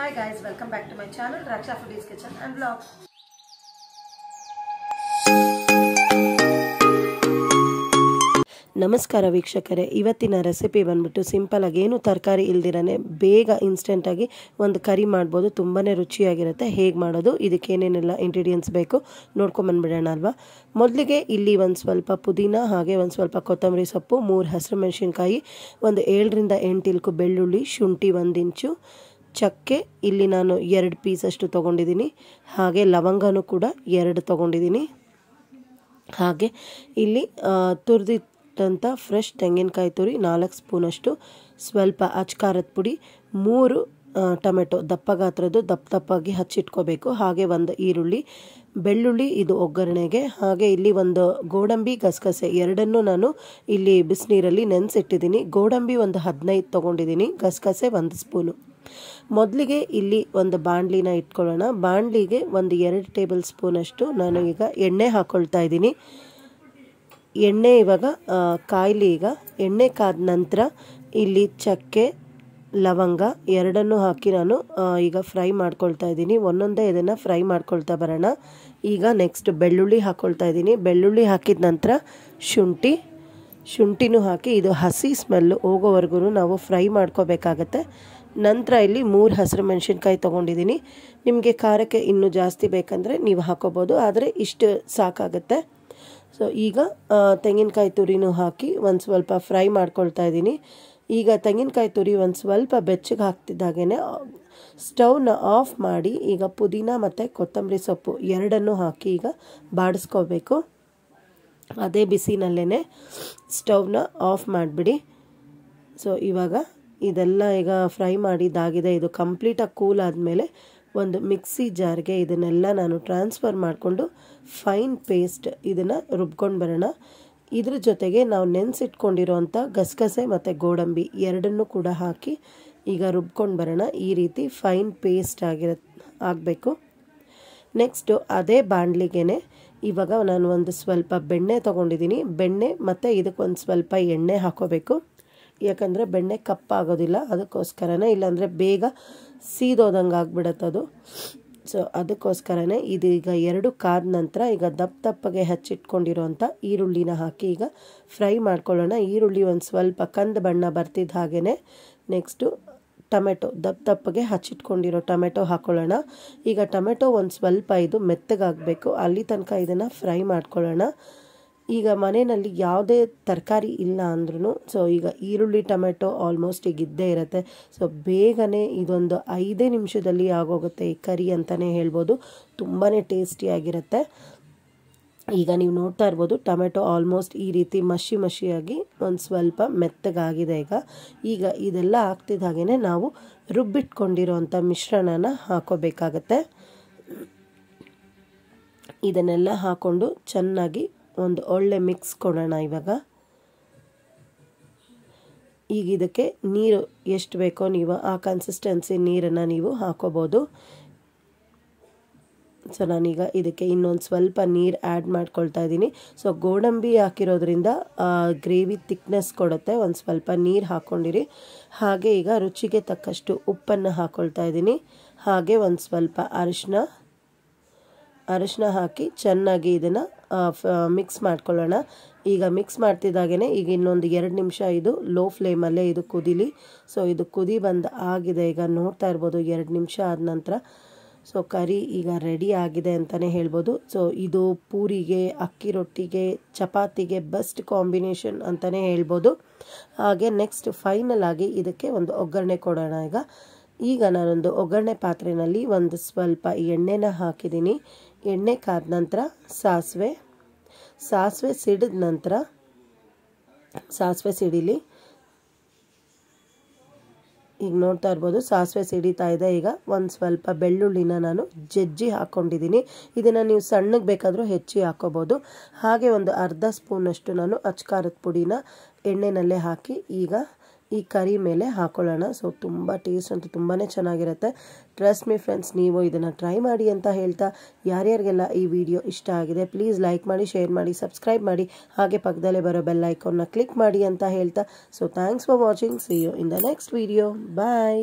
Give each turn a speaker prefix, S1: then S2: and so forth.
S1: hi guys welcome back to my channel Raksha foodies kitchen and blog ನಮಸ್ಕಾರ ವೀಕ್ಷಕರೇ ಇವತ್ತಿನ recipe ಬಂದ್ಬಿಟ್ಟು ಆಗಿ ಏನು ತರಕಾರಿ ಇಲ್ದಿರೇ ಬೇಗ ಇನ್ಸ್ಟೆಂಟಾಗಿ ಒಂದು ಕರಿ ಮಾಡ್ಬೋದು ತುಂಬಾ ರುಚಿಯಾಗಿರುತ್ತೆ ಹೇಗೆ ಮಾಡೋದು ಇದಕ್ಕೇನೇನೆಲ್ಲ ಇಂಗ್ರೀಡಿಯೆಂಟ್ಸ್ ಬೇಕು ನೋಡ್ಕೊಂಬಂದ್ಬಿಡೋಣ ಅಲ್ವಾ ಮೊದಲಿಗೆ ಇಲ್ಲಿ ಒಂದು ಸ್ವಲ್ಪ ಪುದೀನ ಹಾಗೆ ಒಂದು ಸ್ವಲ್ಪ ಕೊತ್ತಂಬರಿ ಸೊಪ್ಪು ಮೂರು ಹಸಿರು ಮೆಣಸಿನ್ಕಾಯಿ ಒಂದು ಏಳರಿಂದ ಎಂಟು ಇಲ್ಕು ಬೆಳ್ಳುಳ್ಳಿ ಶುಂಠಿ ಒಂದು ಇಂಚು ಚಕ್ಕೆ ಇಲ್ಲಿ ನಾನು ಎರಡು ಪೀಸಷ್ಟು ತೊಗೊಂಡಿದ್ದೀನಿ ಹಾಗೆ ಲವಂಗನೂ ಕೂಡ ಎರಡು ತೊಗೊಂಡಿದ್ದೀನಿ ಹಾಗೆ ಇಲ್ಲಿ ತುರಿದಿಟ್ಟಂಥ ಫ್ರೆಶ್ ತೆಂಗಿನಕಾಯಿ ತುರಿ ನಾಲ್ಕು ಸ್ಪೂನಷ್ಟು ಸ್ವಲ್ಪ ಅಚ್ಕಾರದ ಪುಡಿ ಮೂರು ಟೊಮೆಟೊ ದಪ್ಪ ಗಾತ್ರದ್ದು ದಪ್ಪ ದಪ್ಪಾಗಿ ಹಚ್ಚಿಟ್ಕೋಬೇಕು ಹಾಗೆ ಒಂದು ಈರುಳ್ಳಿ ಬೆಳ್ಳುಳ್ಳಿ ಇದು ಒಗ್ಗರಣೆಗೆ ಹಾಗೆ ಇಲ್ಲಿ ಒಂದು ಗೋಡಂಬಿ ಗಸಗಸೆ ಎರಡನ್ನೂ ನಾನು ಇಲ್ಲಿ ಬಿಸಿನೀರಲ್ಲಿ ನೆನೆಸಿಟ್ಟಿದ್ದೀನಿ ಗೋಡಂಬಿ ಒಂದು ಹದಿನೈದು ತೊಗೊಂಡಿದ್ದೀನಿ ಗಸಗಸೆ ಒಂದು ಸ್ಪೂನು ಮೊದಲಿಗೆ ಇಲ್ಲಿ ಒಂದು ಬಾಂಡ್ಲಿನ ಇಟ್ಕೊಳ್ಳೋಣ ಬಾಂಡ್ಲಿಗೆ ಒಂದು ಎರಡು ಟೇಬಲ್ ಸ್ಪೂನಷ್ಟು ನಾನು ಈಗ ಎಣ್ಣೆ ಹಾಕ್ಕೊಳ್ತಾ ಇದ್ದೀನಿ ಎಣ್ಣೆ ಇವಾಗ ಕಾಯಿಲಿ ಈಗ ಎಣ್ಣೆ ಕಾದ ನಂತರ ಇಲ್ಲಿ ಚಕ್ಕೆ ಲವಂಗ ಎರಡನ್ನು ಹಾಕಿ ನಾನು ಈಗ ಫ್ರೈ ಮಾಡ್ಕೊಳ್ತಾ ಇದ್ದೀನಿ ಒಂದೊಂದೇ ಇದನ್ನು ಫ್ರೈ ಮಾಡ್ಕೊಳ್ತಾ ಬರೋಣ ಈಗ ನೆಕ್ಸ್ಟ್ ಬೆಳ್ಳುಳ್ಳಿ ಹಾಕ್ಕೊಳ್ತಾ ಇದ್ದೀನಿ ಬೆಳ್ಳುಳ್ಳಿ ಹಾಕಿದ ನಂತರ ಶುಂಠಿ ಶುಂಠಿನೂ ಹಾಕಿ ಇದು ಹಸಿ ಸ್ಮೆಲ್ಲು ಹೋಗೋವರೆಗೂ ನಾವು ಫ್ರೈ ಮಾಡ್ಕೋಬೇಕಾಗತ್ತೆ ನಂತರ ಇಲ್ಲಿ ಮೂರು ಹಸಿರು ಮೆಣಸಿನ್ಕಾಯಿ ತೊಗೊಂಡಿದ್ದೀನಿ ನಿಮಗೆ ಖಾರಕ್ಕೆ ಇನ್ನೂ ಜಾಸ್ತಿ ಬೇಕಂದರೆ ನೀವು ಹಾಕೋಬೋದು ಆದರೆ ಇಷ್ಟು ಸಾಕಾಗುತ್ತೆ ಸೊ ಈಗ ತೆಂಗಿನಕಾಯಿ ತುರಿನೂ ಹಾಕಿ ಒಂದು ಸ್ವಲ್ಪ ಫ್ರೈ ಮಾಡ್ಕೊಳ್ತಾ ಇದ್ದೀನಿ ಈಗ ತೆಂಗಿನಕಾಯಿ ತುರಿ ಒಂದು ಸ್ವಲ್ಪ ಬೆಚ್ಚಗೆ ಹಾಕ್ತಿದ್ದಾಗೇ ಸ್ಟವ್ನ ಆಫ್ ಮಾಡಿ ಈಗ ಪುದೀನ ಮತ್ತು ಕೊತ್ತಂಬರಿ ಸೊಪ್ಪು ಎರಡನ್ನೂ ಹಾಕಿ ಈಗ ಬಾಡಿಸ್ಕೋಬೇಕು ಅದೇ ಬಿಸಿನಲ್ಲೇ ಸ್ಟವ್ನ ಆಫ್ ಮಾಡಿಬಿಡಿ ಸೊ ಇವಾಗ ಇದೆಲ್ಲ ಈಗ ಫ್ರೈ ಮಾಡಿದ್ದಾಗಿದೆ ಇದು ಕಂಪ್ಲೀಟಾಗಿ ಕೂಲ್ ಆದಮೇಲೆ ಒಂದು ಮಿಕ್ಸಿ ಜಾರ್ಗೆ ಇದನ್ನೆಲ್ಲ ನಾನು ಟ್ರಾನ್ಸ್ಫರ್ ಮಾಡಿಕೊಂಡು ಫೈನ್ ಪೇಸ್ಟ್ ಇದನ್ನು ರುಬ್ಕೊಂಡು ಬರೋಣ ಇದ್ರ ಜೊತೆಗೆ ನಾವು ನೆನೆಸಿಟ್ಕೊಂಡಿರೋಂಥ ಗಸಗಸೆ ಮತ್ತು ಗೋಡಂಬಿ ಎರಡನ್ನೂ ಕೂಡ ಹಾಕಿ ಈಗ ರುಬ್ಕೊಂಡು ಬರೋಣ ಈ ರೀತಿ ಫೈನ್ ಪೇಸ್ಟ್ ಆಗಿರ ಆಗಬೇಕು ನೆಕ್ಸ್ಟು ಅದೇ ಬಾಣಲಿಗೆನೆ ಇವಾಗ ನಾನು ಒಂದು ಸ್ವಲ್ಪ ಬೆಣ್ಣೆ ತೊಗೊಂಡಿದ್ದೀನಿ ಬೆಣ್ಣೆ ಮತ್ತು ಇದಕ್ಕೊಂದು ಸ್ವಲ್ಪ ಎಣ್ಣೆ ಹಾಕೋಬೇಕು ಯಾಕಂದರೆ ಬೆಣ್ಣೆ ಕಪ್ಪಾಗೋದಿಲ್ಲ ಅದಕ್ಕೋಸ್ಕರನೇ ಇಲ್ಲಾಂದರೆ ಬೇಗ ಸೀದೋದಂಗೆ ಆಗ್ಬಿಡತ್ತೆ ಅದು ಸೊ ಅದಕ್ಕೋಸ್ಕರನೇ ಇದೀಗ ಎರಡು ಕಾದ ನಂತರ ಈಗ ದಪ್ಪ ದಪ್ಪಗೆ ಹಚ್ಚಿಟ್ಕೊಂಡಿರೋಂಥ ಈರುಳ್ಳಿನ ಹಾಕಿ ಈಗ ಫ್ರೈ ಮಾಡ್ಕೊಳ್ಳೋಣ ಈರುಳ್ಳಿ ಒಂದು ಸ್ವಲ್ಪ ಕಂದ ಬಣ್ಣ ಬರ್ತಿದ್ದ ಹಾಗೆಯೇ ನೆಕ್ಸ್ಟು ಟೊಮೆಟೊ ದಪ್ಪ ದಪ್ಪಗೆ ಹಚ್ಚಿಟ್ಕೊಂಡಿರೋ ಟೊಮೆಟೊ ಹಾಕ್ಕೊಳ್ಳೋಣ ಈಗ ಟೊಮೆಟೊ ಒಂದು ಸ್ವಲ್ಪ ಇದು ಮೆತ್ತಗಾಗಬೇಕು ಅಲ್ಲಿ ತನಕ ಇದನ್ನು ಫ್ರೈ ಮಾಡ್ಕೊಳ್ಳೋಣ ಈಗ ಮನೆಯಲ್ಲಿ ಯಾವುದೇ ತರಕಾರಿ ಇಲ್ಲ ಅಂದ್ರೂ ಸೊ ಈಗ ಈರುಳ್ಳಿ ಟೊಮೆಟೊ ಆಲ್ಮೋಸ್ಟ್ ಈಗ ಇದ್ದೇ ಇರುತ್ತೆ ಸೊ ಬೇಗನೆ ಇದೊಂದು ಐದೇ ನಿಮಿಷದಲ್ಲಿ ಆಗೋಗುತ್ತೆ ಈ ಕರಿ ಅಂತಲೇ ಹೇಳ್ಬೋದು ತುಂಬಾ ಟೇಸ್ಟಿಯಾಗಿರುತ್ತೆ ಈಗ ನೀವು ನೋಡ್ತಾ ಇರ್ಬೋದು ಟೊಮೆಟೊ ಆಲ್ಮೋಸ್ಟ್ ಈ ರೀತಿ ಮಸಿ ಮಸಿಯಾಗಿ ಒಂದು ಸ್ವಲ್ಪ ಮೆತ್ತಗಾಗಿದೆ ಈಗ ಈಗ ಇದೆಲ್ಲ ಆಗ್ತಿದ್ದ ಹಾಗೆಯೇ ನಾವು ರುಬ್ಬಿಟ್ಕೊಂಡಿರೋವಂಥ ಮಿಶ್ರಣನ ಹಾಕೋಬೇಕಾಗತ್ತೆ ಇದನ್ನೆಲ್ಲ ಹಾಕ್ಕೊಂಡು ಚೆನ್ನಾಗಿ ಒಂದು ಒಳ್ಳೆ ಮಿಕ್ಸ್ ಕೊಡೋಣ ಇವಾಗ ಈಗ ಇದಕ್ಕೆ ನೀರು ಎಷ್ಟು ಬೇಕೋ ನೀವು ಆ ಕನ್ಸಿಸ್ಟೆನ್ಸಿ ನೀರನ್ನು ನೀವು ಹಾಕೋಬೋದು ಸೊ ನಾನೀಗ ಇದಕ್ಕೆ ಇನ್ನೊಂದು ಸ್ವಲ್ಪ ನೀರು ಆ್ಯಡ್ ಮಾಡ್ಕೊಳ್ತಾ ಇದ್ದೀನಿ ಸೊ ಗೋಡಂಬಿ ಹಾಕಿರೋದ್ರಿಂದ ಗ್ರೇವಿ ತಿಕ್ನೆಸ್ ಕೊಡುತ್ತೆ ಒಂದು ಸ್ವಲ್ಪ ನೀರು ಹಾಕ್ಕೊಂಡಿರಿ ಹಾಗೆ ಈಗ ರುಚಿಗೆ ತಕ್ಕಷ್ಟು ಉಪ್ಪನ್ನು ಹಾಕ್ಕೊಳ್ತಾ ಇದ್ದೀನಿ ಹಾಗೆ ಒಂದು ಸ್ವಲ್ಪ ಅರಿಶಿನ ಅರಿಶಿನ ಹಾಕಿ ಚೆನ್ನಾಗಿ ಇದನ್ನು ಮಿಕ್ಸ್ ಮಾಡ್ಕೊಳ್ಳೋಣ ಈಗ ಮಿಕ್ಸ್ ಮಾಡ್ತಿದ್ದಾಗೇ ಈಗ ಇನ್ನೊಂದು ಎರಡು ನಿಮಿಷ ಇದು ಲೋ ಫ್ಲೇಮಲ್ಲೇ ಇದು ಕುದಿಲಿ ಸೊ ಇದು ಕುದಿ ಬಂದು ಆಗಿದೆ ಈಗ ನೋಡ್ತಾ ಇರ್ಬೋದು ಎರಡು ನಿಮಿಷ ಆದ ನಂತರ ಸೊ ಕರಿ ಈಗ ರೆಡಿ ಆಗಿದೆ ಅಂತಲೇ ಹೇಳ್ಬೋದು ಸೊ ಇದು ಪೂರಿಗೆ ಅಕ್ಕಿ ರೊಟ್ಟಿಗೆ ಚಪಾತಿಗೆ ಬೆಸ್ಟ್ ಕಾಂಬಿನೇಷನ್ ಅಂತಲೇ ಹೇಳ್ಬೋದು ಹಾಗೆ ನೆಕ್ಸ್ಟ್ ಫೈನಲ್ ಆಗಿ ಇದಕ್ಕೆ ಒಂದು ಒಗ್ಗರಣೆ ಕೊಡೋಣ ಈಗ ಈಗ ನಾನೊಂದು ಒಗ್ಗರಣೆ ಪಾತ್ರೆಯಲ್ಲಿ ಒಂದು ಸ್ವಲ್ಪ ಎಣ್ಣೆನ ಹಾಕಿದ್ದೀನಿ ಎಣ್ಣೆ ಕಾದ ನಂತರ ಸಾಸಿವೆ ಸಾಸಿವೆ ಸಿಡಿದ ನಂತರ ಸಾಸಿವೆ ಸಿಡಿಲಿ ಈಗ ನೋಡ್ತಾ ಇರ್ಬೋದು ಸಾಸಿವೆ ಸಿಡಿತಾ ಇದೆ ಈಗ ಒಂದು ಸ್ವಲ್ಪ ಬೆಳ್ಳುಳ್ಳಿನ ನಾನು ಜಜ್ಜಿ ಹಾಕ್ಕೊಂಡಿದ್ದೀನಿ ಇದನ್ನು ನೀವು ಸಣ್ಣಗೆ ಬೇಕಾದರೂ ಹೆಚ್ಚಿ ಹಾಕೋಬೋದು ಹಾಗೆ ಒಂದು ಅರ್ಧ ಸ್ಪೂನಷ್ಟು ನಾನು ಅಚ್ಕಾರದ ಪುಡಿನ ಎಣ್ಣೆನಲ್ಲೇ ಹಾಕಿ ಈಗ ಈ ಕರಿ ಮೇಲೆ ಹಾಕೊಳ್ಳೋಣ ಸೊ ತುಂಬ ಟೇಸ್ಟ್ ಅಂತೂ ತುಂಬಾ ಚೆನ್ನಾಗಿರುತ್ತೆ ಟ್ರಸ್ಟ್ ಮೀ ಫ್ರೆಂಡ್ಸ್ ನೀವು ಇದನ್ನು ಟ್ರೈ ಮಾಡಿ ಅಂತ ಹೇಳ್ತಾ ಯಾರ್ಯಾರಿಗೆಲ್ಲ ಈ ವಿಡಿಯೋ ಇಷ್ಟ ಆಗಿದೆ ಪ್ಲೀಸ್ ಲೈಕ್ ಮಾಡಿ ಶೇರ್ ಮಾಡಿ ಸಬ್ಸ್ಕ್ರೈಬ್ ಮಾಡಿ ಹಾಗೆ ಪಕ್ಕದಲ್ಲೇ ಬರೋ ಬೆಲ್ ಐಕಾನ್ನ ಕ್ಲಿಕ್ ಮಾಡಿ ಅಂತ ಹೇಳ್ತಾ so thanks for watching see you in the next video bye